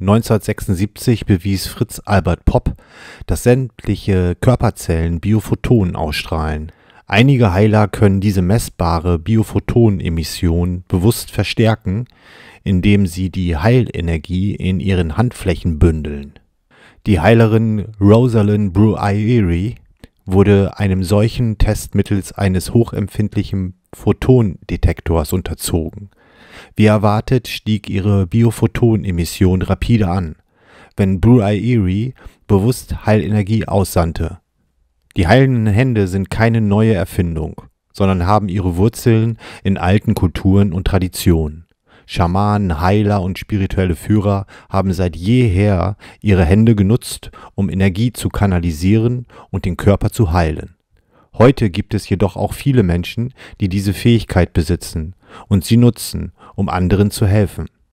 1976 bewies Fritz Albert Popp, dass sämtliche Körperzellen Biophotonen ausstrahlen. Einige Heiler können diese messbare Biophotonemission bewusst verstärken, indem sie die Heilenergie in ihren Handflächen bündeln. Die Heilerin Rosalind Bruairi wurde einem solchen Test mittels eines hochempfindlichen Photondetektors unterzogen wie erwartet stieg ihre Biophoton-Emission rapide an, wenn Blue Eye Erie bewusst Heilenergie aussandte. Die heilenden Hände sind keine neue Erfindung, sondern haben ihre Wurzeln in alten Kulturen und Traditionen. Schamanen, Heiler und spirituelle Führer haben seit jeher ihre Hände genutzt, um Energie zu kanalisieren und den Körper zu heilen. Heute gibt es jedoch auch viele Menschen, die diese Fähigkeit besitzen und sie nutzen, um anderen zu helfen